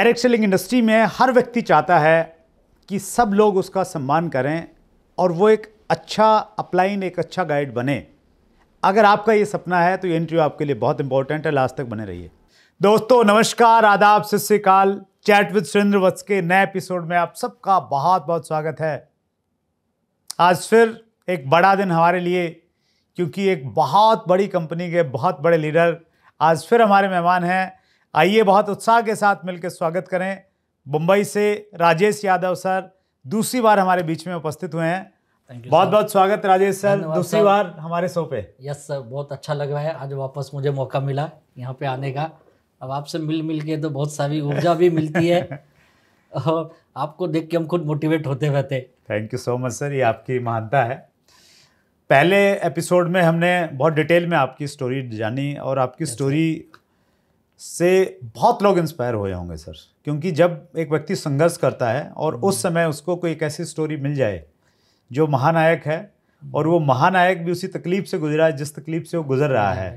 Direct selling industry में हर व्यक्ति चाहता है कि सब लोग उसका सम्मान करें और वो एक अच्छा अपलाइन एक अच्छा गाइड बने अगर आपका ये सपना है तो ये इंटरव्यू आपके लिए बहुत इंपॉर्टेंट है लास्ट तक बने रहिए दोस्तों नमस्कार आदाब सत श्रीकाल चैट विद सुरेंद्र वत्स के नए एपिसोड में आप सबका बहुत बहुत स्वागत है आज फिर एक बड़ा दिन हमारे लिए क्योंकि एक बहुत बड़ी कंपनी के बहुत बड़े लीडर आज फिर हमारे मेहमान हैं आइए बहुत उत्साह के साथ मिलकर स्वागत करें मुंबई से राजेश यादव सर दूसरी बार हमारे बीच में उपस्थित हुए हैं बहुत बहुत स्वागत राजेश सर दूसरी बार हमारे शो पे यस सर बहुत अच्छा लग रहा है आज वापस मुझे मौका मिला यहाँ पे आने का अब आपसे मिल मिल के तो बहुत सारी ऊर्जा भी मिलती है आपको देख के हम खुद मोटिवेट होते रहते thank you so much sir ये आपकी महानता है पहले एपिसोड में हमने बहुत डिटेल में आपकी स्टोरी जानी और आपकी स्टोरी से बहुत लोग इंस्पायर हुए होंगे सर क्योंकि जब एक व्यक्ति संघर्ष करता है और उस हम्म। समय उसको कोई एक ऐसी स्टोरी मिल जाए जो महानायक है और वो महानायक भी उसी तकलीफ से गुजरा है जिस तकलीफ से वो गुजर रहा है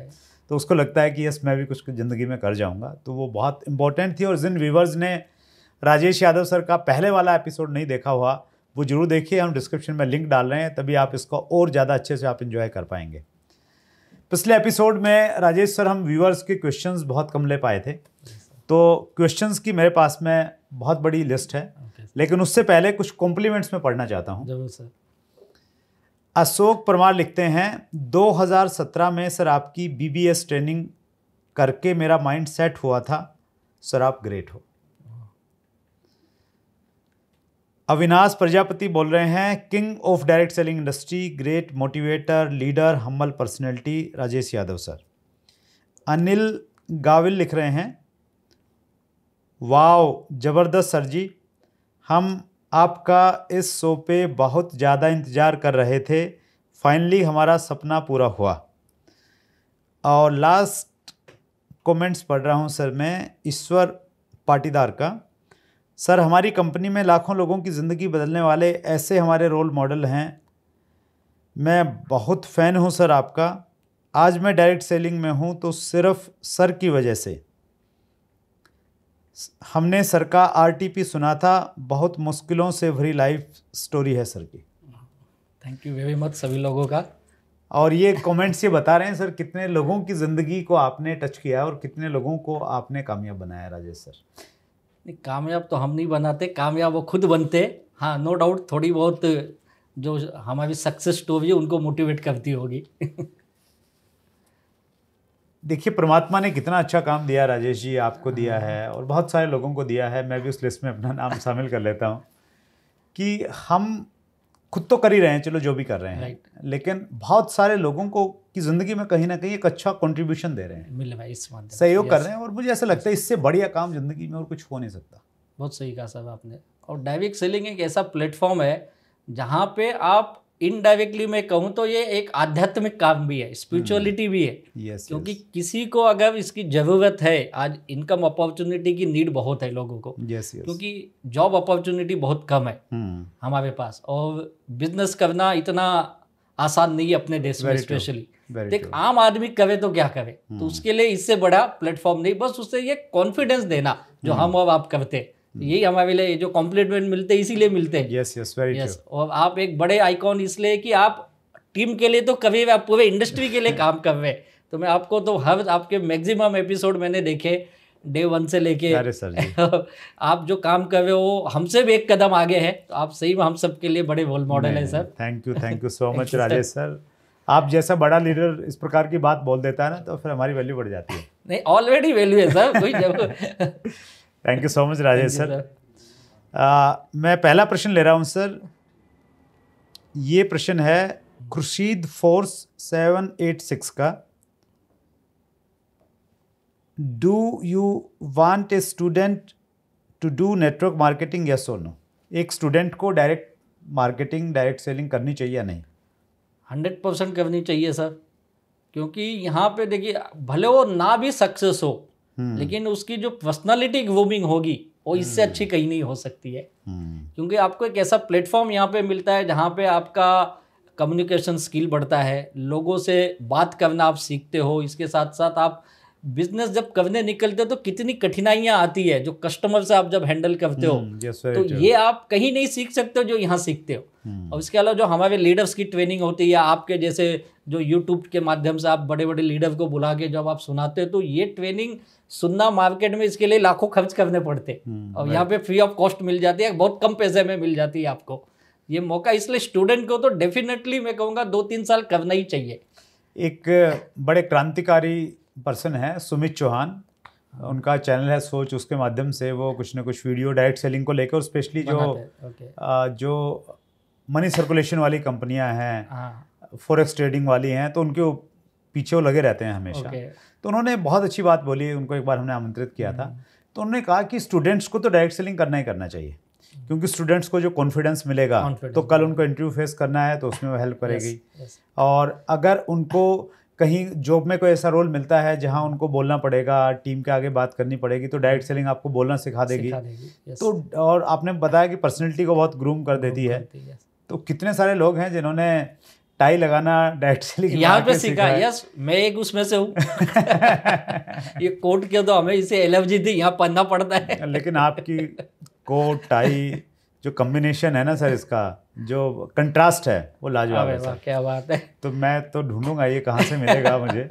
तो उसको लगता है कि यस मैं भी कुछ ज़िंदगी में कर जाऊँगा तो वो बहुत इंपॉर्टेंट थी और जिन व्यूवर्स ने राजेश यादव सर का पहले वाला एपिसोड नहीं देखा हुआ वो जरूर देखिए हम डिस्क्रिप्शन में लिंक डाल रहे हैं तभी आप इसको और ज़्यादा अच्छे से आप इन्जॉय कर पाएंगे पिछले एपिसोड में राजेश सर हम व्यूअर्स के क्वेश्चंस बहुत कम ले पाए थे तो क्वेश्चंस की मेरे पास में बहुत बड़ी लिस्ट है लेकिन उससे पहले कुछ कॉम्प्लीमेंट्स में पढ़ना चाहता हूँ जरूर सर अशोक परमार लिखते हैं 2017 में सर आपकी बीबीएस ट्रेनिंग करके मेरा माइंड सेट हुआ था सर आप ग्रेट हो अविनाश प्रजापति बोल रहे हैं king of direct selling industry great motivator leader humble personality Rajesh Yadav sir Anil Gavil लिख रहे हैं वाओ ज़बरदस्त सर जी हम आपका इस शो पे बहुत ज़्यादा इंतज़ार कर रहे थे फाइनली हमारा सपना पूरा हुआ और लास्ट कमेंट्स पढ़ रहा हूँ सर मैं ईश्वर पाटीदार का सर हमारी कंपनी में लाखों लोगों की ज़िंदगी बदलने वाले ऐसे हमारे रोल मॉडल हैं मैं बहुत फ़ैन हूँ सर आपका आज मैं डायरेक्ट सेलिंग में हूँ तो सिर्फ सर की वजह से हमने सर का आरटीपी सुना था बहुत मुश्किलों से भरी लाइफ स्टोरी है सर की थैंक यू वेरी मच सभी लोगों का और ये कमेंट्स ये बता रहे हैं सर कितने लोगों की ज़िंदगी को आपने टच किया और कितने लोगों को आपने कामयाब बनाया राजेश सर नहीं कामयाब तो हम नहीं बनाते कामयाब वो खुद बनते हाँ नो डाउट थोड़ी बहुत जो हमारी सक्सेस स्टोरी है उनको मोटिवेट करती होगी देखिए परमात्मा ने कितना अच्छा काम दिया राजेश जी आपको दिया है और बहुत सारे लोगों को दिया है मैं भी उस लिस्ट में अपना नाम शामिल कर लेता हूँ कि हम खुद तो कर ही रहे हैं चलो जो भी कर रहे हैं लेकिन बहुत सारे लोगों को कि ज़िंदगी में कहीं ना कहीं एक अच्छा कॉन्ट्रीब्यूशन दे रहे हैं भाई इस सहयोग कर रहे हैं और मुझे ऐसा लगता है इससे बढ़िया काम ज़िंदगी में और कुछ हो नहीं सकता बहुत सही कहा साहब आपने और डायरेक्ट सेलिंग एक ऐसा प्लेटफॉर्म है जहाँ पे आप इनडायरेक्टली मैं कहूँ तो ये एक आध्यात्मिक काम भी है स्पिरिचुअलिटी भी है हम्म। yes, क्योंकि yes. किसी को अगर इसकी ज़रूरत है आज इनकम अपॉर्चुनिटी की नीड बहुत है लोगों को yes, yes. क्योंकि जॉब अपॉर्चुनिटी बहुत कम है hmm. हमारे पास और बिजनेस करना इतना आसान नहीं है अपने देश में स्पेशली देख आम आदमी कवे तो क्या करे तो hmm. उसके लिए इससे बड़ा प्लेटफॉर्म नहीं बस उससे ये कॉन्फिडेंस देना जो hmm. हम अब आप करते hmm. यही हमारे लिए जो कॉम्प्लीटमेंट मिलते हैं इसीलिए मिलते हैं यस यस वेरी यस और आप एक बड़े आइकॉन इसलिए कि आप टीम के लिए तो कभी आप पूरे इंडस्ट्री के लिए काम कर रहे हैं तो मैं आपको तो हर आपके मैक्सिमम एपिसोड मैंने देखे डे वन से लेके आप जो काम कर रहे हो हमसे भी एक कदम आगे है तो आप सही में हम सबके लिए बड़े रोल मॉडल हैं sir thank you thank you so much Rajesh sir आप जैसा बड़ा लीडर इस प्रकार की बात बोल देता है ना तो फिर हमारी वैल्यू बढ़ जाती है नहीं ऑलरेडी वैल्यू है सर कोई जब thank you so much Rajesh sir मैं पहला प्रश्न ले रहा हूँ सर ये प्रश्न है Khurshid four seven eight six का do you want a student to do network marketing या सोनो एक स्टूडेंट को डायरेक्ट मार्केटिंग डायरेक्ट सेलिंग करनी चाहिए या नहीं हंड्रेड परसेंट करनी चाहिए सर क्योंकि यहाँ पे देखिए भले वो ना भी सक्सेस हो हम्म। लेकिन उसकी जो पर्सनालिटी ग्रूमिंग होगी वो हम्म। इससे अच्छी कहीं नहीं हो सकती है हम्म। क्योंकि आपको एक ऐसा प्लेटफॉर्म यहाँ पे मिलता है जहाँ पे आपका कम्युनिकेशन स्किल बढ़ता है लोगों से बात करना आप सीखते हो इसके साथ साथ आप बिजनेस जब करने निकलते हो तो कितनी कठिनाइयां आती है जो कस्टमर से आप जब हैंडल करते हो हम्म, तो ये आप कहीं नहीं सीख सकते हो जो यहाँ सीखते हो हम्म। और इसके अलावा जो हमारे लीडर्स की ट्रेनिंग होती है आपके जैसे जो यूट्यूब के माध्यम से आप बड़े बड़े लीडर्स को बुला के जब आप सुनाते हो तो ये ट्रेनिंग सुनना मार्केट में इसके लिए लाखों खर्च करने पड़ते हम्म, और यहाँ पे फ्री ऑफ कॉस्ट मिल जाती है बहुत कम पैसे में मिल जाती है आपको ये मौका इसलिए स्टूडेंट को तो डेफिनेटली मैं कहूँगा दो तीन साल करना ही चाहिए एक बड़े क्रांतिकारी पर्सन है सुमित चौहान उनका चैनल है सोच उसके माध्यम से वो कुछ ना कुछ वीडियो डायरेक्ट सेलिंग को लेकर स्पेशली जो आ, जो मनी सर्कुलेशन वाली कंपनियां हैं फॉरेक्स हाँ. ट्रेडिंग वाली हैं तो उनके पीछे वो लगे रहते हैं हमेशा तो उन्होंने बहुत अच्छी बात बोली उनको एक बार हमने आमंत्रित किया था हम्म. तो उन्होंने कहा कि स्टूडेंट्स को तो डायरेक्ट सेलिंग करना ही करना चाहिए क्योंकि स्टूडेंट्स को जो कॉन्फिडेंस मिलेगा तो confidence तो कल उनको इंटरव्यू फेस करना है तो उसमें वो हेल्प करेगी yes, yes. और अगर उनको कहीं जॉब में कोई ऐसा रोल मिलता है जहां उनको बोलना पड़ेगा टीम के आगे बात करनी पड़ेगी तो डायरेक्ट सेलिंग आपको बोलना सिखा देगी, सिखा देगी तो और आपने बताया कि पर्सनैलिटी को बहुत ग्रूम कर देती है तो कितने सारे लोग हैं जिन्होंने टाई लगाना डायरेक्ट सेलिंग यहाँ पे सीखा यस मैं एक उसमें से हूँ ये कोट के तो हमें इसे एलर्जी थी यहाँ पढ़ना पड़ता है लेकिन आपकी कोट टाई जो कम्बिनेशन है ना सर इसका जो कंट्रास्ट है वो लाजवाब है सर क्या बात है तो मैं तो ढूंढूंगा ये कहाँ से मिलेगा मुझे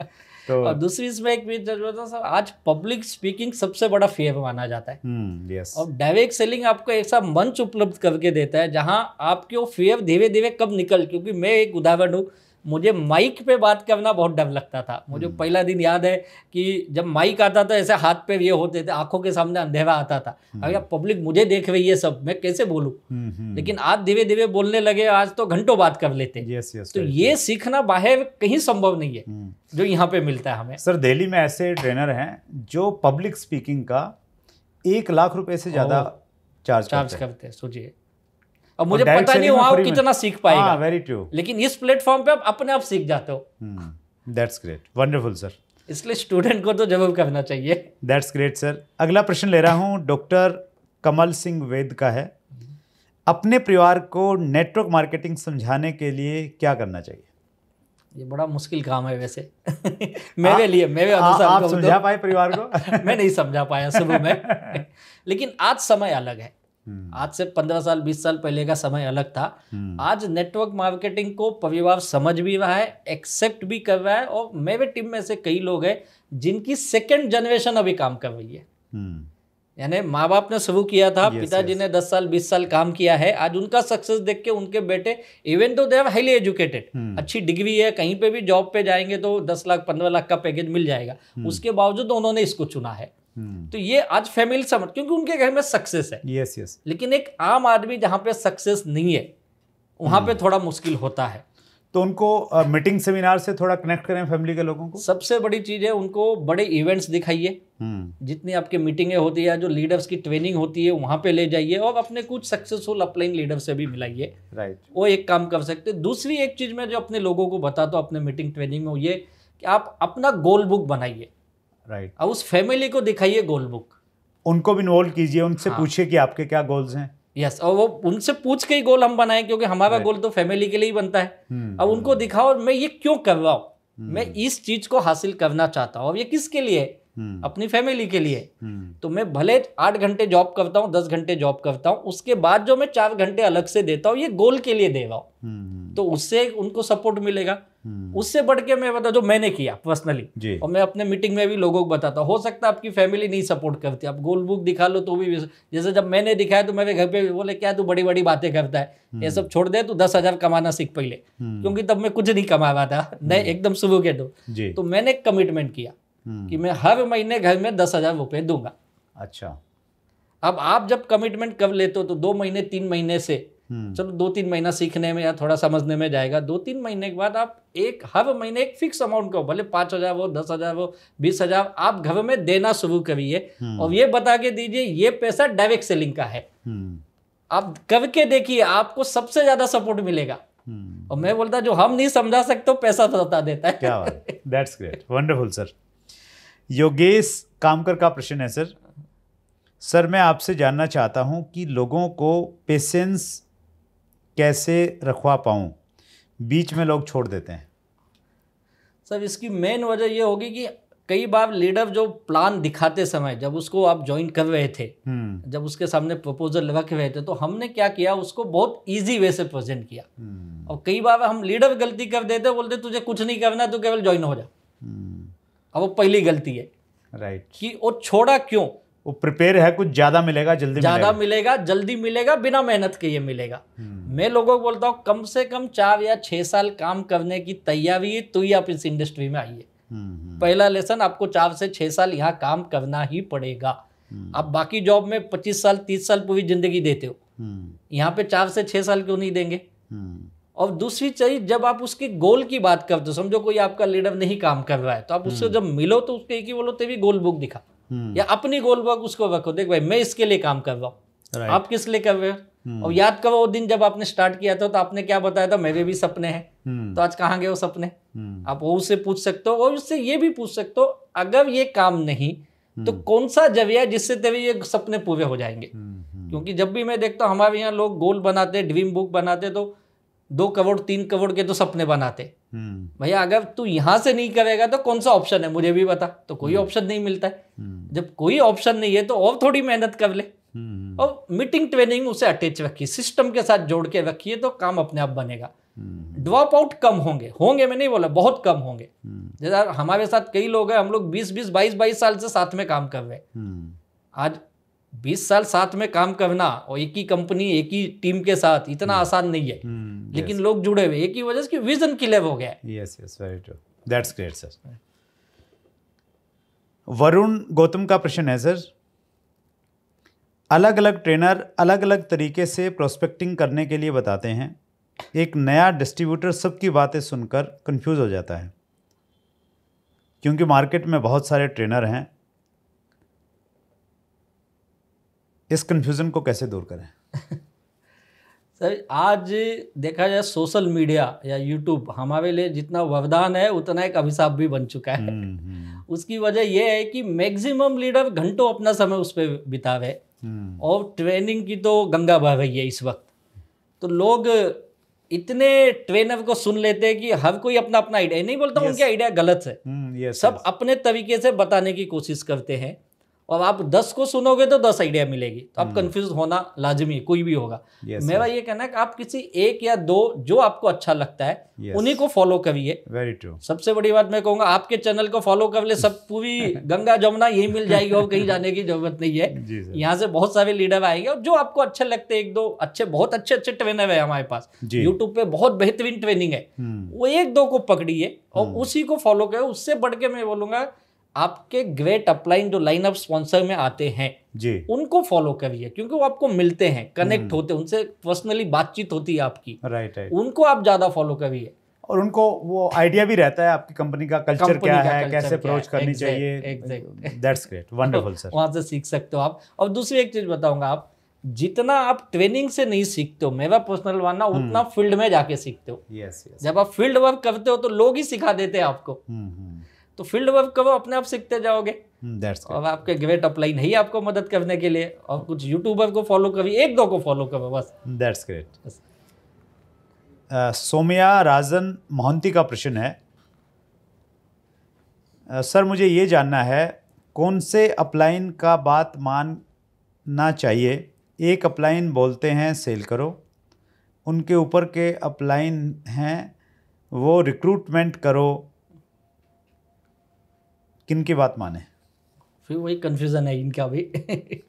तो और दूसरी इसमें एक भी जरूरत सर आज पब्लिक स्पीकिंग सबसे बड़ा फेयर माना जाता है यस हम्म, और डायरेक्ट सेलिंग आपको ऐसा मंच उपलब्ध करके देता है जहाँ आपके वो फेयर धीरे धीरे कब निकल क्योंकि मैं एक उदाहरण हूँ मुझे माइक पे बात करना बहुत डर लगता था मुझे हम्म। पहला दिन याद है कि जब माइक आता था ऐसे हाथ पे ये होते थे आंखों के सामने अंधेरा आता था हम्म। अरे पब्लिक मुझे देख रही है सब मैं कैसे बोलूँ हम्म, लेकिन आज धीरे धीरे बोलने लगे आज तो घंटों बात कर लेते yes, yes, तो ये सीखना बाहर कहीं संभव नहीं है जो यहाँ पे मिलता है हमें सर दिल्ली में ऐसे ट्रेनर हैं जो पब्लिक स्पीकिंग का एक लाख रुपये से ज़्यादा चार्ज चार्ज करते हैं सोचिए अब मुझे पता नहीं वहाँ कितना सीख पाएगा वेरी हाँ, ट्रू लेकिन इस प्लेटफॉर्म पे आप अपने आप सीख जाते हो दैट्स ग्रेट वंडरफुल सर इसलिए स्टूडेंट को तो जवाब करना चाहिए दैट्स ग्रेट सर अगला प्रश्न ले रहा हूँ डॉक्टर कमल सिंह वेद का है अपने परिवार को नेटवर्क मार्केटिंग समझाने के लिए क्या करना चाहिए ये बड़ा मुश्किल काम है वैसे मेरे आ, लिए मेरे अनुसार आप तो। समझा पाए परिवार को मैं नहीं समझा पाया शुरू में लेकिन आज समय अलग है हम्म। आज से पंद्रह साल बीस साल पहले का समय अलग था हम्म। आज नेटवर्क मार्केटिंग को परिवार समझ भी रहा है एक्सेप्ट भी कर रहा है और मेरे टीम में से कई लोग हैं जिनकी सेकेंड जनरेशन अभी काम कर रही है हम्म। यानी माँ बाप ने शुरू किया था पिताजी ने दस साल बीस साल काम किया है आज उनका सक्सेस देख के उनके बेटे even though they've highly educated अच्छी डिग्री है कहीं पे भी जॉब पे जाएंगे तो दस लाख पंद्रह लाख का पैकेज मिल जाएगा उसके बावजूद उन्होंने इसको चुना है तो ये आज फैमिली समझ क्योंकि उनके घर में सक्सेस है यस यस लेकिन एक आम आदमी जहाँ पे सक्सेस नहीं है वहाँ पे hmm. थोड़ा मुश्किल होता है तो उनको मीटिंग सेमिनार से थोड़ा कनेक्ट करें फैमिली के लोगों को सबसे बड़ी चीज़ है उनको बड़े इवेंट्स दिखाइए hmm. जितनी आपके मीटिंगें होती है जो लीडर्स की ट्रेनिंग होती है वहाँ पे ले जाइए और अपने कुछ सक्सेसफुल अपलाइन लीडर से भी मिलाइए राइट वो एक काम कर सकते दूसरी एक चीज़ में जो अपने लोगों को बताता हूँ अपने मीटिंग ट्रेनिंग में ये कि आप अपना गोल बुक बनाइए राइट अब उस फैमिली को दिखाइए गोल बुक उनको भी इन्वॉल्व कीजिए उनसे हाँ. पूछिए कि आपके क्या गोल्स हैं यस yes, और वो उनसे पूछ के ही गोल हम बनाए क्योंकि हमारा गोल तो फैमिली के लिए ही बनता है हम्म, अब हम्म, उनको हम्म। दिखाओ मैं ये क्यों कर रहा हूँ मैं इस चीज को हासिल करना चाहता हूँ अब ये किसके लिए है हम्म। अपनी फैमिली के लिए हम्म। तो मैं भले आठ घंटे जॉब करता हूँ दस घंटे जॉब करता हूँ उसके बाद जो मैं चार घंटे अलग से देता हूँ ये गोल के लिए दे रहा हूँ हम्म, तो उससे उनको सपोर्ट मिलेगा उससे बढ़ के मैं बता जो मैंने किया पर्सनली और मैं अपने मीटिंग में भी लोगों को बताता हूँ हो सकता है आपकी फैमिली नहीं सपोर्ट करती आप गोल बुक दिखा लो तो भी जैसे जब मैंने दिखाया तो मेरे घर पे बोले क्या तू बड़ी बड़ी बातें करता है ये सब छोड़ दे तू दस हजार कमाना सीख पहले क्योंकि तब मैं कुछ नहीं कमा रहा था नहीं एकदम सुबह के दो तो मैंने कमिटमेंट किया हम्म। कि मैं हर महीने घर में दस हज़ार रुपये दूंगा अच्छा अब आप जब कमिटमेंट कब लेते हो तो दो महीने तीन महीने से हम्म। चलो दो तीन महीना सीखने में या थोड़ा समझने में जाएगा दो तीन महीने के बाद आप एक हर महीने एक फिक्स अमाउंट का भले पांच हज़ार हो दस हज़ार हो बीस हज़ार आप घर में देना शुरू करिए हम्म। और ये बता के दीजिए ये पैसा डायरेक्ट सेलिंग का है आप कब के देखिए आपको सबसे ज़्यादा सपोर्ट मिलेगा और मैं बोलता जो हम नहीं समझा सकते पैसा तो बता देता है क्या that's great wonderful sir Yogesh Kamkar का प्रश्न है सर सर मैं आपसे जानना चाहता हूं कि लोगों को पेशेंस कैसे रखवा पाऊं बीच में लोग छोड़ देते हैं सर इसकी मेन वजह यह होगी कि कई बार लीडर जो प्लान दिखाते समय जब उसको आप ज्वाइन कर रहे थे हम्म। जब उसके सामने प्रपोजल रख रहे थे तो हमने क्या किया उसको बहुत इजी वे से प्रेजेंट किया हम्म। और कई बार हम लीडर गलती कर देते बोलते तुझे कुछ नहीं करना तू केवल ज्वाइन हो जा हम्म। अब वो पहली गलती है राइट right. कि वो छोड़ा क्यों वो प्रिपेयर है कुछ ज्यादा मिलेगा जल्दी ज्यादा मिलेगा।, जल्दी मिलेगा बिना मेहनत के ये मिलेगा hmm. मैं लोगों को बोलता हूँ कम से कम चार या छह साल काम करने की तैयारी तो ही आप इस इंडस्ट्री में आइए hmm, hmm. पहला लेसन आपको चार से छह साल यहाँ काम करना ही पड़ेगा आप बाकी जॉब में पच्चीस साल तीस साल पूरी जिंदगी देते हो यहाँ पे चार से छह साल क्यों नहीं देंगे और दूसरी चीज जब आप उसके गोल की बात करते हो समझो कोई आपका लीडर नहीं काम कर रहा है तो आप उससे हम्म। जब मिलो तो उसके एक ही बोलो तेरी गोल बुक दिखा हम्म। या अपनी गोल बुक उसको रखो देख भाई मैं इसके लिए काम कर रहा हूँ आप किस लिए कर रहे हो हम्म। और याद करो वो दिन जब आपने स्टार्ट किया था तो आपने क्या बताया था मेरे भी सपने हैं तो आज कहाँ गए वो सपने आप वो उससे पूछ सकते हो और उससे ये भी पूछ सकते हो अगर ये काम नहीं तो कौन सा जरिया जिससे तेरे ये सपने पूरे हो जाएंगे क्योंकि जब भी मैं देखता हूँ हमारे यहाँ लोग गोल बनाते ड्रीम बुक बनाते तो दो करोड़ तीन करोड़ के तो सपने बनाते भैया अगर तू यहाँ से नहीं करेगा तो कौन सा ऑप्शन है मुझे भी बता तो कोई ऑप्शन हम्म। नहीं मिलता है हम्म। जब कोई ऑप्शन नहीं है तो और थोड़ी मेहनत कर ले हम्म, और मीटिंग ट्रेनिंग उसे अटैच रखिए सिस्टम के साथ जोड़ के रखिए तो काम अपने आप बनेगा ड्रॉप आउट कम होंगे होंगे मैं नहीं बोला बहुत कम होंगे जैसा हमारे साथ कई लोग हैं हम लोग बीस बीस बाईस बाईस साल से साथ में काम कर रहे हैं आज बीस साल साथ में काम करना और एक ही कंपनी एक ही टीम के साथ इतना hmm. आसान नहीं है hmm. लेकिन लोग जुड़े हुए एक ही वजह से विजन क्लियर हो गया yes yes very true that's great sir Varun Gautam का प्रश्न है सर अलग अलग ट्रेनर अलग अलग तरीके से प्रोस्पेक्टिंग करने के लिए बताते हैं एक नया डिस्ट्रीब्यूटर सबकी बातें सुनकर कंफ्यूज हो जाता है क्योंकि मार्केट में बहुत सारे ट्रेनर हैं इस कन्फ्यूज़न को कैसे दूर करें सर आज देखा जाए सोशल मीडिया या यूट्यूब हमारे लिए जितना वरदान है उतना एक अभिशाप भी बन चुका है हम्म, हम्म। उसकी वजह यह है कि मैक्सिमम लीडर घंटों अपना समय उस पर बितावे हम्म। और ट्रेनिंग की तो गंगा बह रही है इस वक्त तो लोग इतने ट्रेनर को सुन लेते हैं कि हर कोई अपना अपना आइडिया नहीं बोलता yes. उनके आइडिया गलत है yes, सब yes. अपने तरीके से बताने की कोशिश करते हैं और आप दस को सुनोगे तो दस आइडिया मिलेगी तो आप कंफ्यूज हम्म। होना लाजमी है कोई भी होगा yes, मेरा ये कहना है कि आप किसी एक या दो जो आपको अच्छा लगता है yes. उन्हीं को फॉलो करिए वेरी ट्रू सबसे बड़ी बात मैं कहूँगा आपके चैनल को फॉलो कर ले सब पूरी गंगा जमुना यही मिल जाएगी और कहीं जाने की जरूरत नहीं है यहाँ से बहुत सारे लीडर आएंगे और जो आपको अच्छे लगते हैं एक दो अच्छे बहुत अच्छे अच्छे ट्रेनर है हमारे पास यूट्यूब पे बहुत बेहतरीन ट्रेनिंग है हम्म। वो एक दो को पकड़िए और हम्म। उसी को फॉलो करें उससे बढ़ के मैं बोलूंगा आपके ग्रेट अपलाइन जो लाइन अप स्पॉन्सर में आते हैं जी उनको फॉलो करिए क्योंकि वो आपको मिलते हैं कनेक्ट हम्म। होते हैं उनसे पर्सनली बातचीत होती है आपकी राइट राइट उनको आप ज्यादा फॉलो करिए और उनको वो आइडिया भी रहता है आपकी कंपनी का कल्चर क्या क्या है कैसे अप्रोच करनी चाहिए दैट्स ग्रेट वंडरफुल सर वहां से सीख सकते हो आप और दूसरी एक चीज बताऊंगा आप जितना आप ट्रेनिंग से नहीं सीखते हो मेरा पर्सनल मानना हम्म। उतना फील्ड में जाके सीखते हो यस यस जब आप फील्ड वर्क करते हो तो लोग ही सिखा देते हैं आपको हम्म, तो फील्ड वर्क करो अपने आप सीखते जाओगे hmm, और आपके ग्रेट अपलाइन है आपको मदद करने के लिए और कुछ यूट्यूबर को फॉलो करिए एक दो को फॉलो करो बस दैट्स ग्रेट सोम्या राजन मोहंती का प्रश्न है uh, सर मुझे ये जानना है कौन से अपलाइन का बात मानना चाहिए एक अपलाइन बोलते हैं सेल करो उनके ऊपर के अपलाइन हैं वो रिक्रूटमेंट करो किन की बात माने फिर वही कन्फ्यूज़न है इनका भी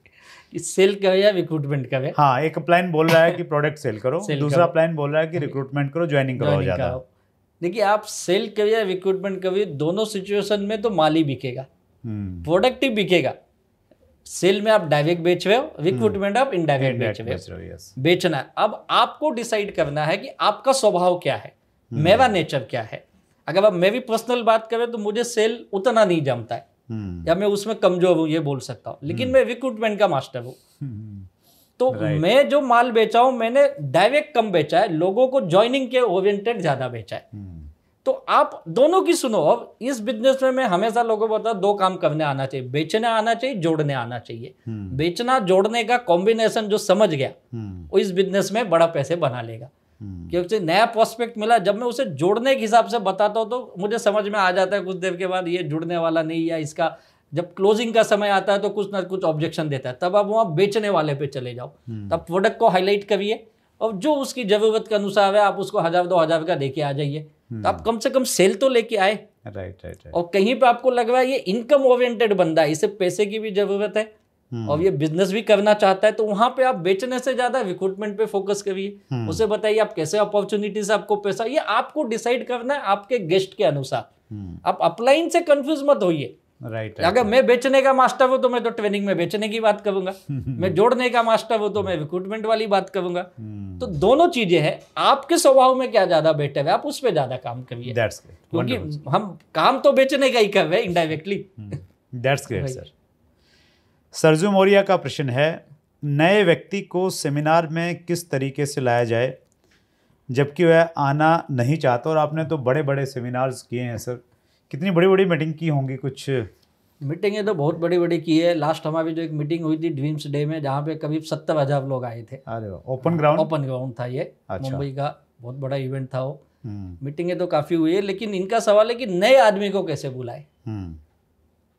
सेल का या रिक्रूटमेंट का है हाँ एक प्लान बोल रहा है कि प्रोडक्ट सेल करो सेल दूसरा प्लान बोल रहा है कि रिक्रूटमेंट करो ज्वाइनिंग करो ज़्यादा देखिए आप सेल करो या रिक्रूटमेंट का भी दोनों सिचुएशन में तो माल ही बिकेगा प्रोडक्ट हम्म। ही बिकेगा सेल में आप डायरेक्ट बेच रहे हो रिक्रूटमेंट आप इनडायरेक्ट बेच रहे हो बेचना अब आपको डिसाइड करना है कि आपका स्वभाव क्या है हम्म। मेरा नेचर क्या है अगर मैं मेरी पर्सनल बात करें तो मुझे सेल उतना नहीं जमता है हम्म। या मैं उसमें कमजोर हूँ ये बोल सकता हूँ लेकिन हम्म। मैं रिक्रूटमेंट का मास्टर हूँ हम्म। तो मैं जो माल बेचा हूँ मैंने डायरेक्ट कम बेचा है लोगों को ज्वाइनिंग के ओरिएंटेड ज्यादा बेचा है तो आप दोनों की सुनो अब इस बिजनेस में मैं हमेशा लोगों को बता दो काम करने आना चाहिए बेचने आना चाहिए जोड़ने आना चाहिए बेचना जोड़ने का कॉम्बिनेशन जो समझ गया वो इस बिजनेस में बड़ा पैसे बना लेगा क्योंकि हम्म। नया प्रोस्पेक्ट मिला जब मैं उसे जोड़ने के हिसाब से बताता हूँ तो मुझे समझ में आ जाता है कुछ देर के बाद ये जुड़ने वाला नहीं या इसका जब क्लोजिंग का समय आता है तो कुछ ना कुछ ऑब्जेक्शन देता है तब आप वहाँ बेचने वाले पे चले जाओ हम्म। तब प्रोडक्ट को हाईलाइट करिए और जो उसकी ज़रूरत के अनुसार है आप उसको हज़ार दो हज़ार का देके आ जाइए तो आप हम्म। कम से कम सेल तो लेके आए राइट राइट और कहीं पे आपको लग रहा है ये इनकम ओरिएंटेड बंदा है इसे पैसे की भी ज़रूरत है और ये बिजनेस भी करना चाहता है तो वहां पे आप बेचने से ज़्यादा रिक्रूटमेंट पे फोकस करिए हम्म। उसे बताइए आप कैसे अपॉर्चुनिटीज आपको पैसा ये आपको डिसाइड करना है आपके गेस्ट के अनुसार हम्म। आप अपलाइन से कंफ्यूज मत होइए राइट right, अगर right, मैं बेचने का मास्टर हूँ तो मैं तो ट्रेनिंग में बेचने की बात करूंगा हम्म। मैं जोड़ने का मास्टर हूँ तो मैं रिक्रूटमेंट वाली बात करूंगा तो दोनों चीजें हैं आपके स्वभाव में क्या ज्यादा बेटर है आप उस पर ज्यादा काम करिए क्योंकि हम काम तो बेचने का ही कर रहे हैं indirectly that's great sir Sarju Maurya का प्रश्न है नए व्यक्ति को सेमिनार में किस तरीके से लाया जाए जबकि वह आना नहीं चाहता और आपने तो बड़े बड़े सेमिनार्स किए हैं सर कितनी बड़ी बड़ी मीटिंग की होंगी कुछ मीटिंगें तो बहुत बड़ी बड़ी की है लास्ट हमारी जो एक मीटिंग हुई थी ड्रीम्स डे में जहाँ पे करीब सत्तर हज़ार लोग आए थे अरे ओपन ग्राउंड ओपन ग्राउंड था ये अच्छा। मुंबई का बहुत बड़ा इवेंट था वो मीटिंगें हम्म। तो काफ़ी हुई है लेकिन इनका सवाल है कि नए आदमी को कैसे बुलाए हम्म।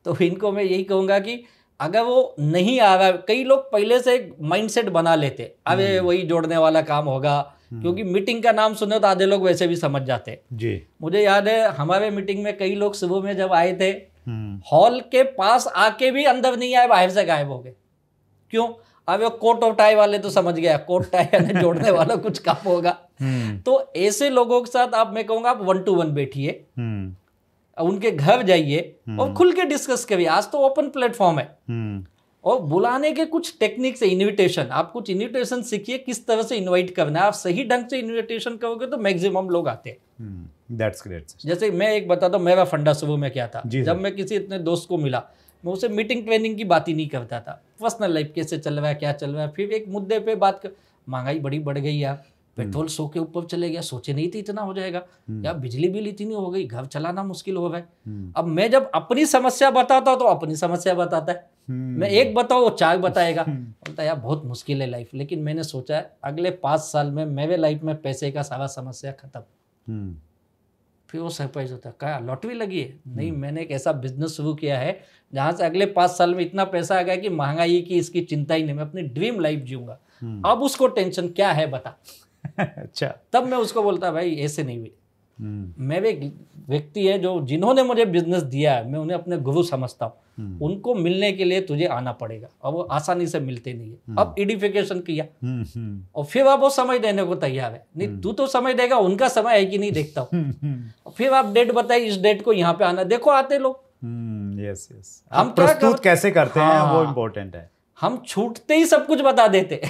तो इनको मैं यही कहूंगा कि अगर वो नहीं आ रहा कई लोग पहले से एक माइंडसेट बना लेते अरे हम्म। वही जोड़ने वाला काम होगा हम्म। क्योंकि मीटिंग का नाम सुने तो आधे लोग वैसे भी समझ जाते जी मुझे याद है हमारे मीटिंग में कई लोग सुबह में जब आए थे हॉल हम्म। के पास आके भी अंदर नहीं आए बाहर से गायब हो गए क्यों अब वो कोट और टाई वाले तो समझ गया कोट टाई जोड़ने वाला कुछ काम होगा तो ऐसे लोगों के साथ आप मैं कहूंगा आप वन टू वन बैठिए उनके घर जाइए और हम्म। खुल के डिस्कस करिए आज तो ओपन प्लेटफॉर्म है हम्म। और बुलाने के कुछ टेक्निक्स है इनविटेशन आप कुछ इनविटेशन सीखिए किस तरह से इनवाइट करना है आप सही ढंग से इनविटेशन करोगे तो मैक्सिमम लोग आते हैं दैट्स हम्म। ग्रेट जैसे मैं एक बताता हूँ मेरा फंडा सुबह में क्या था जब मैं किसी इतने दोस्त को मिला मैं उसे मीटिंग ट्रेनिंग की बात ही नहीं करता था पर्सनल लाइफ कैसे चल रहा है क्या चल रहा है फिर एक मुद्दे पे बात कर महंगाई बड़ी बढ़ गई यार पेट्रोल हम्म। सो के ऊपर चले गया सोचे नहीं थे इतना हो जाएगा हम्म। या बिजली बिल इतनी हो गई घर चलाना मुश्किल हो गए हम्म। अब मैं जब अपनी समस्या बताता हूँ तो अपनी समस्या बताता है मैं एक बताओ वो चार बताएगा बोलता यार बहुत मुश्किल है लाइफ लेकिन मैंने सोचा है अगले पांच साल में मेरे लाइफ में पैसे का सारा समस्या खत्म फिर वो सरप्राइज होता है क्या लॉटरी लगी है नहीं मैंने एक ऐसा बिजनेस शुरू किया है जहां से अगले पांच साल में इतना पैसा आ गया कि महंगाई की इसकी चिंता ही नहीं मैं अपनी ड्रीम लाइफ जीऊंगा अब उसको टेंशन क्या है बता अच्छा तब मैं उसको बोलता भाई ऐसे नहीं हुई हम्म। मैं भी एक व्यक्ति है जो जिन्होंने मुझे बिजनेस दिया है मैं उन्हें अपने गुरु समझता हूँ हम्म। उनको मिलने के लिए तुझे आना पड़ेगा और वो आसानी से मिलते नहीं है हम्म। अब इडिफिकेशन किया और फिर आप वो समय देने को तैयार है नहीं तू तो समय देगा उनका समय है कि नहीं देखता हूँ फिर आप डेट बताए इस डेट को यहाँ पे आना देखो आते लोग यस यस हम प्रस्तुत कैसे करते हैं वो इम्पोर्टेंट हाँ। है हम छूटते ही सब कुछ बता देते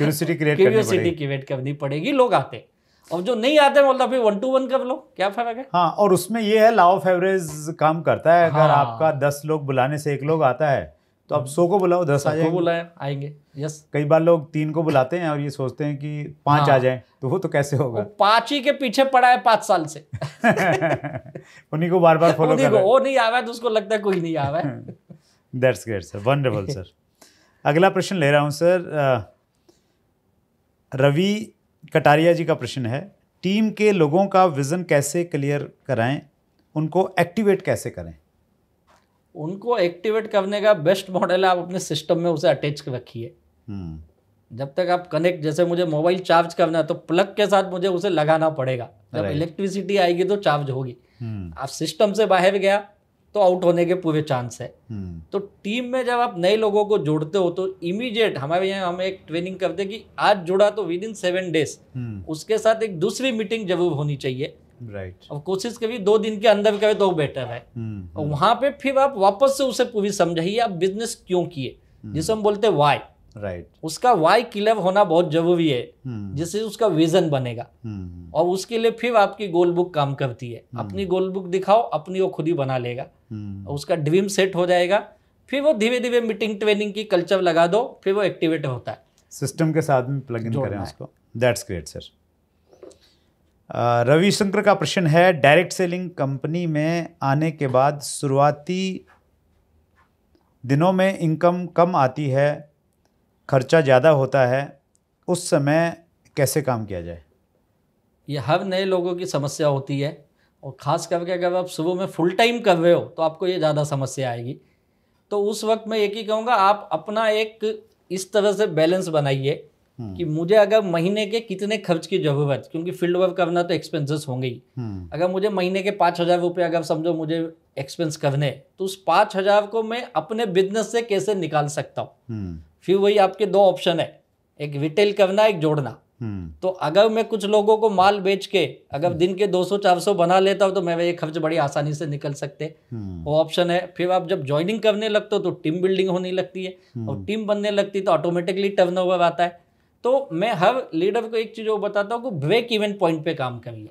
क्यूरियोसिटी क्रिएट क्यूरियोसिटी क्रिएट करनी पड़ेगी लोग आते और जो नहीं आते मतलब वन टू वन कर लो क्या फर्क है हाँ और उसमें ये है लॉ फेवरेज काम करता है अगर हाँ। आपका दस लोग बुलाने से एक लोग आता है तो आप सो को बुलाओ दस आ जाएंगे बुलाए आएंगे यस कई बार लोग तीन को बुलाते हैं और ये सोचते हैं कि पांच हाँ। आ जाए तो वो तो कैसे होगा पांच ही के पीछे पड़ा है पांच साल से उन्हीं को बार बार फॉलो कर वो नहीं आवा तो उसको लगता है कोई नहीं आवा that's great sir wonderful sir अगला प्रश्न ले रहा हूँ सर रवि कटारिया जी का प्रश्न है टीम के लोगों का विज़न कैसे क्लियर कराएं उनको एक्टिवेट कैसे करें उनको एक्टिवेट करने का बेस्ट मॉडल है आप अपने सिस्टम में उसे अटैच रखिए हम्म। जब तक आप कनेक्ट जैसे मुझे मोबाइल चार्ज करना है तो प्लग के साथ मुझे उसे लगाना पड़ेगा जब इलेक्ट्रिसिटी आएगी तो चार्ज होगी हम्म। आप सिस्टम से बाहर गया तो आउट होने के पूरे चांस है हम्म। तो टीम में जब आप नए लोगों को जोड़ते हो तो इमीडिएट हमारे यहाँ हम एक ट्रेनिंग करते कि आज जुड़ा तो विद इन सेवन डेज उसके साथ एक दूसरी मीटिंग जरूर होनी चाहिए राइट right. अब कोशिश कभी दो दिन के अंदर कभी तो बेटर है हम्म, और हम्म। वहां पे फिर आप वापस से उसे पूरी समझाइए आप बिजनेस क्यों किए जिसे हम बोलते वाई राइट right. उसका वाई क्लियर होना बहुत जरूरी है hmm. जिससे उसका विजन बनेगा hmm. और उसके लिए फिर आपकी गोल बुक काम करती है hmm. अपनी गोल बुक दिखाओ अपनी वो खुद ही बना लेगा और उसका ड्रीम सेट हो जाएगा फिर वो धीरे धीरे मीटिंग ट्रेनिंग की कल्चर लगा दो फिर वो एक्टिवेट होता है सिस्टम के साथ में प्लग इन करें उसको दैट्स ग्रेट सर रविशंकर का प्रश्न है डायरेक्ट सेलिंग कंपनी में आने के बाद शुरुआती दिनों में इनकम कम आती है खर्चा ज़्यादा होता है उस समय कैसे काम किया जाए ये हर नए लोगों की समस्या होती है और ख़ास करके अगर आप सुबह में फुल टाइम कर रहे हो तो आपको ये ज़्यादा समस्या आएगी तो उस वक्त मैं एक ही कहूँगा आप अपना एक इस तरह से बैलेंस बनाइए हम्म। कि मुझे अगर महीने के कितने खर्च की जरूरत क्योंकि फील्ड वर्क करना तो एक्सपेंसेस होंगे ही हम्म। अगर मुझे महीने के पाँच हज़ार रुपये अगर समझो मुझे एक्सपेंस करने तो उस पाँच हज़ार को मैं अपने बिजनेस से कैसे निकाल सकता हूँ हम्म। फिर वही आपके दो ऑप्शन है एक रिटेल करना एक जोड़ना हम्म। तो अगर मैं कुछ लोगों को माल बेच के अगर दिन के 200-400 बना लेता हूँ तो मैं ये खर्च बड़ी आसानी से निकल सकते हम्म। वो ऑप्शन है फिर आप जब ज्वाइनिंग करने लगते हो तो टीम बिल्डिंग होने लगती है हम्म। और टीम बनने लगती है तो ऑटोमेटिकली टर्न ओवर आता है तो मैं हर लीडर को एक चीज़ वो बताता हूँ कि ब्रेक इवेंट पॉइंट पे काम करिए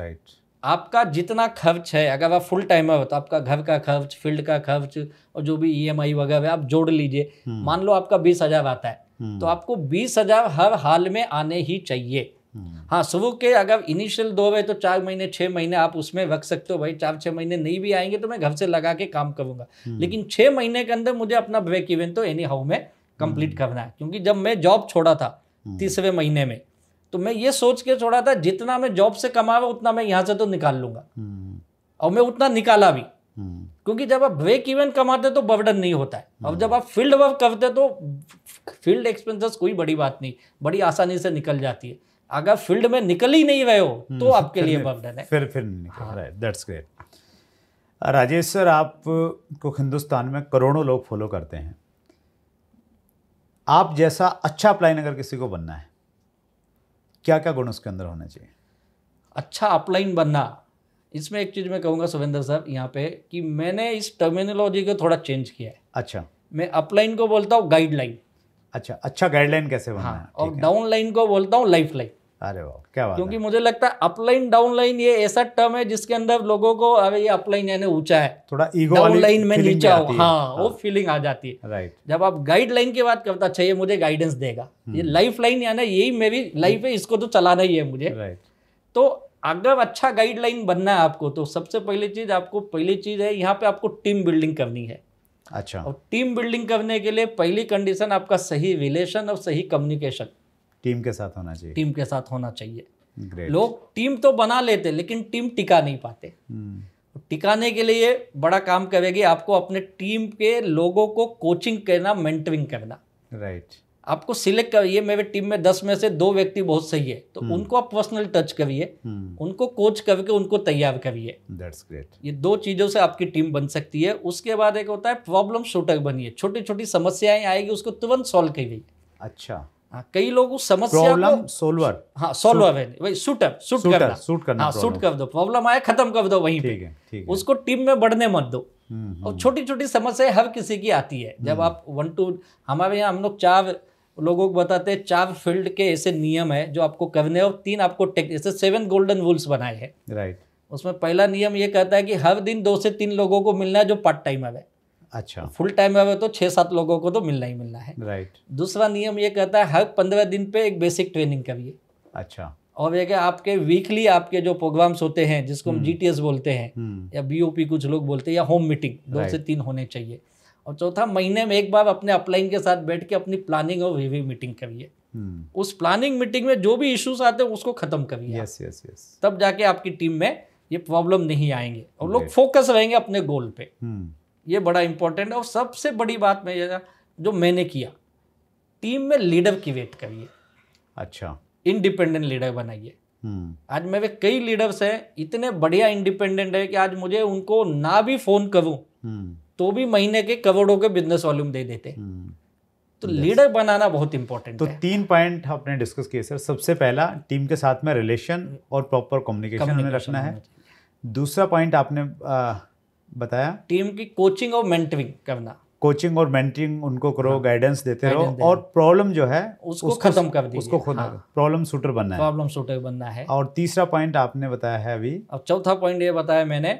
राइट आपका जितना खर्च है अगर आप फुल टाइम हो तो आपका घर का खर्च फील्ड का खर्च और जो भी ई e वगैरह आप जोड़ लीजिए हम्म। मान लो आपका बीस हजार आता है हम्म। तो आपको बीस हजार हर हाल में आने ही चाहिए हम्म। हाँ शुरू के अगर इनिशियल दो है तो चार महीने छह महीने आप उसमें रख सकते हो भाई चार छह महीने नहीं भी आएंगे तो मैं घर से लगा के काम करूंगा लेकिन छह महीने के अंदर मुझे अपना break even though anyhow में कंप्लीट करना है क्योंकि जब मैं जॉब छोड़ा था तीसरे महीने में तो मैं ये सोच के छोड़ा था जितना मैं जॉब से हुआ उतना मैं यहाँ से तो निकाल लूंगा हम्म। और मैं उतना निकाला भी हम्म। क्योंकि जब आप ब्रेक इवन कमाते तो बर्डन नहीं होता है अब जब आप फील्ड वर्क करते तो फील्ड एक्सपेंसेस कोई बड़ी बात नहीं बड़ी आसानी से निकल जाती है अगर फील्ड में निकल ही नहीं रहे हो हम्म, तो आपके लिए बर्डन है फिर फिर दैट्स ग्रेट हाँ। राजेश सर आप को हिंदुस्तान में करोड़ों लोग फॉलो करते हैं आप जैसा अच्छा प्लाइन अगर किसी को बनना है क्या क्या गुण उसके अंदर होने चाहिए अच्छा अपलाइन बनना इसमें एक चीज़ मैं कहूँगा सुविंदर साहब यहाँ पे कि मैंने इस टर्मिनोलॉजी को थोड़ा चेंज किया है अच्छा मैं अपलाइन को बोलता हूँ गाइडलाइन अच्छा अच्छा गाइडलाइन कैसे बनना हाँ, और डाउन लाइन को बोलता हूँ लाइफ लाइन अरे वाह क्या बात क्योंकि मुझे लगता है अपलाइन डाउनलाइन ये ऐसा टर्म है जिसके अंदर लोगों को अरे ये अपलाइन यानी ऊंचा है थोड़ा ईगो डाउनलाइन में नीचा हो हाँ, हाँ वो फीलिंग हाँ। आ जाती है राइट जब आप गाइडलाइन की बात करता अच्छा ये मुझे गाइडेंस देगा ये लाइफ हम्म। लाइन यानी यही मेरी लाइफ है इसको तो चलाना ही है मुझे राइट तो अगर अच्छा गाइडलाइन बनना है आपको तो सबसे पहली चीज आपको पहली चीज है यहाँ पे आपको टीम बिल्डिंग करनी है अच्छा और टीम बिल्डिंग करने के लिए पहली कंडीशन आपका सही रिलेशन और सही कम्युनिकेशन टीम के साथ होना चाहिए टीम के साथ होना चाहिए Great. लोग टीम तो बना लेते लेकिन टीम टिका नहीं पाते hmm. टिकाने के लिए बड़ा काम करेगी आपको अपने टीम के लोगों को कोचिंग करना मेंटरिंग करना राइट right. आपको सिलेक्ट करिए मेरे टीम में दस में से दो व्यक्ति बहुत सही है तो hmm. उनको आप पर्सनल टच करिए hmm. उनको कोच करके उनको तैयार करिए ये दो चीज़ों से आपकी टीम बन सकती है उसके बाद एक होता है प्रॉब्लम शूटर बनिए छोटी छोटी समस्याएं आएगी उसको तुरंत सॉल्व करिए अच्छा हाँ, कई लोग उस समस्या प्रॉब्लम सोल्वर हाँ सोल्वर है भाई शूटर शूट करना शूट करना हाँ शूट कर दो प्रॉब्लम आया खत्म कर दो वहीं पे उसको टीम में बढ़ने मत दो हम्म, हम्म। और छोटी छोटी समस्या हर किसी की आती है जब हम्म। आप वन टू हमारे यहाँ हम लोग चार लोगों को बताते हैं चार फील्ड के ऐसे नियम है जो आपको करने और तीन आपको टेक जैसे सेवन गोल्डन रूल्स बनाए हैं राइट उसमें पहला नियम ये कहता है कि हर दिन दो से तीन लोगों को मिलना है जो पार्ट टाइमर है अच्छा फुल टाइम में तो छः सात लोगों को तो मिलना ही मिलना है राइट दूसरा नियम ये कहता है हर पंद्रह दिन पे एक बेसिक ट्रेनिंग करिए अच्छा और ये क्या आपके वीकली आपके जो प्रोग्राम्स होते हैं जिसको हम जी हम्म। बोलते हैं हम्म। या बी कुछ लोग बोलते हैं या होम मीटिंग दो से तीन होने चाहिए और चौथा महीने में एक बार अपने अपलाइन के साथ बैठ के अपनी प्लानिंग और रिव्यू मीटिंग करिए हम्म। उस प्लानिंग मीटिंग में जो भी इश्यूज आते हैं उसको खत्म करिए यस यस यस तब जाके आपकी टीम में ये प्रॉब्लम नहीं आएंगे और लोग फोकस रहेंगे अपने गोल पे ये बड़ा इंपॉर्टेंट है और सबसे बड़ी बात मैं जो मैंने किया टीम में लीडर की वेट करिए अच्छा इंडिपेंडेंट लीडर बनाइए हम्म। आज मेरे कई लीडर्स हैं इतने बढ़िया इंडिपेंडेंट है कि आज मुझे उनको ना भी फोन करूं हम्म। तो भी महीने के करोड़ों के बिजनेस वॉल्यूम दे देते हम्म। तो लीडर बनाना बहुत इंपॉर्टेंट तो है। तीन पॉइंट आपने डिस्कस किए सर सबसे पहला टीम के साथ में रिलेशन और प्रॉपर कम्युनिकेशन हमें रखना है दूसरा पॉइंट आपने बताया टीम की कोचिंग और मेंटरिंग करना कोचिंग और मेंटरिंग उनको करो हाँ, गाइडेंस देते रहो और प्रॉब्लम जो है उसको खत्म कर दीजिए उसको खुद हाँ, प्रॉब्लम शूटर बनना है प्रॉब्लम शूटर बनना है और तीसरा पॉइंट आपने बताया है अभी और चौथा पॉइंट ये बताया मैंने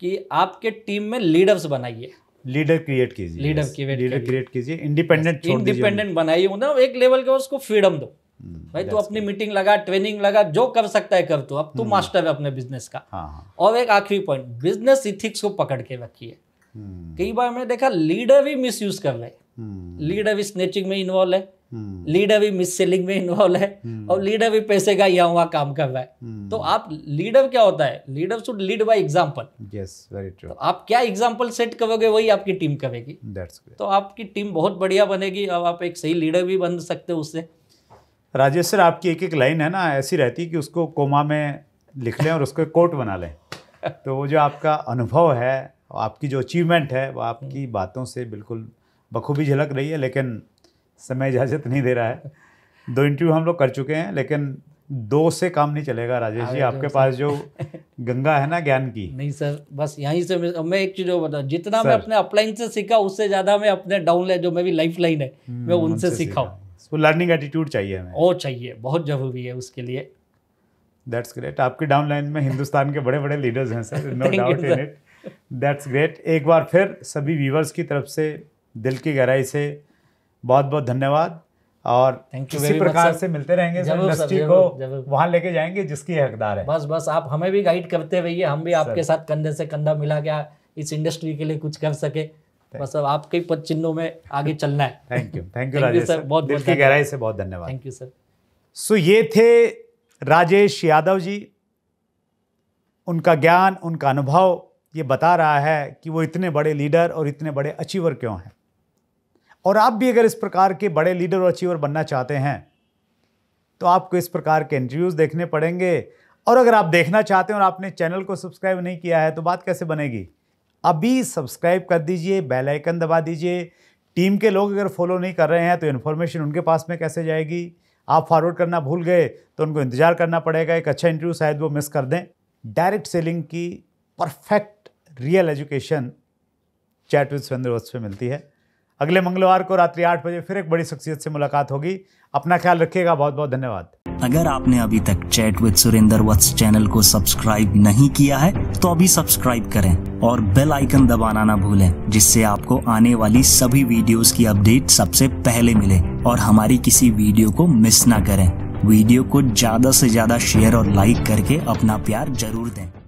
कि आपके टीम में लीडर्स बनाइए लीडर क्रिएट कीजिए लीडर क्रिएट लीडर क्रिएट कीजिए इंडिपेंडेंट इंडिपेंडेंट बनाइए मतलब एक लेवल के उसको फ्रीडम दो Hmm. भाई तू अपनी मीटिंग लगा ट्रेनिंग लगा जो कर सकता है कर तू अब तू मास्टर hmm. है अपने बिजनेस का हाँ, हाँ। और एक आखिरी पॉइंट बिजनेस इथिक्स को पकड़ के रखिए hmm. कई बार मैंने देखा लीडर भी मिस यूज कर रहे लीडर भी स्नेचिंग में इन्वॉल्व है लीडर भी मिस सेलिंग में इन्वॉल्व है और लीडर भी पैसे का यहाँ वहाँ काम कर रहा है तो आप लीडर क्या होता है leader should lead by example yes very true आप क्या एग्जांपल सेट करोगे वही आपकी टीम करेगी तो आपकी टीम बहुत बढ़िया बनेगी अब आप एक सही लीडर भी बन सकते हो उससे राजेश सर आपकी एक एक लाइन है ना ऐसी रहती कि उसको कोमा में लिख लें और उसको एक कोट बना लें तो वो जो आपका अनुभव है आपकी जो अचीवमेंट है वो आपकी हम्म। बातों से बिल्कुल बखूबी झलक रही है लेकिन समय इजाज़त नहीं दे रहा है दो इंटरव्यू हम लोग कर चुके हैं लेकिन दो से काम नहीं चलेगा राजेश जी आपके तो पास जो गंगा है ना ज्ञान की नहीं सर बस यहीं से मैं, एक चीज़ बता जितना मैं अपने अपलाइन से सीखा उससे ज़्यादा मैं अपने डाउन जो मेरी लाइफ लाइन है हम्म, मैं उनसे सीखा हूँ वो लर्निंग एटीट्यूड चाहिए हमें वो चाहिए बहुत ज़रूरी है उसके लिए दैट्स ग्रेट आपके डाउन लाइन में हिंदुस्तान के बड़े बड़े लीडर्स हैं sir no doubt in it that's great एक बार फिर सभी व्यूवर्स की तरफ से दिल की गहराई से बहुत बहुत धन्यवाद और थैंक यू इसी प्रकार से मिलते रहेंगे इंडस्ट्री को वहां लेके जाएंगे जिसकी हकदार है बस बस आप हमें भी गाइड करते रहिए हम भी आपके साथ कंधे से कंधा मिला गया इस इंडस्ट्री के लिए कुछ कर सके बस अब आपके पद चिन्हों में आगे चलना है thank you thank you Rajesh sir बहुत दिल की गहराई से बहुत धन्यवाद थैंक यू सर सो ये थे राजेश यादव जी उनका ज्ञान उनका अनुभव ये बता रहा है कि वो इतने बड़े लीडर और इतने बड़े अचीवर क्यों हैं और आप भी अगर इस प्रकार के बड़े लीडर और अचीवर बनना चाहते हैं तो आपको इस प्रकार के इंटरव्यूज़ देखने पड़ेंगे और अगर आप देखना चाहते हैं और आपने चैनल को सब्सक्राइब नहीं किया है तो बात कैसे बनेगी अभी सब्सक्राइब कर दीजिए बेल आइकन दबा दीजिए टीम के लोग अगर फॉलो नहीं कर रहे हैं तो इन्फॉर्मेशन उनके पास में कैसे जाएगी आप फॉरवर्ड करना भूल गए तो उनको इंतज़ार करना पड़ेगा एक अच्छा इंटरव्यू शायद वो मिस कर दें डायरेक्ट सेलिंग की perfect real education chat with Surendra Vats मिलती है अगले मंगलवार को रात्रि आठ बजे फिर एक बड़ी शख्सियत से मुलाकात होगी अपना ख्याल रखिएगा बहुत बहुत धन्यवाद अगर आपने अभी तक chat with Surender Vats channel को सब्सक्राइब नहीं किया है तो अभी सब्सक्राइब करें और बेल आइकन दबाना ना भूलें जिससे आपको आने वाली सभी वीडियोस की अपडेट सबसे पहले मिले और हमारी किसी वीडियो को मिस ना करें वीडियो को ज्यादा से ज्यादा शेयर और लाइक करके अपना प्यार जरूर दें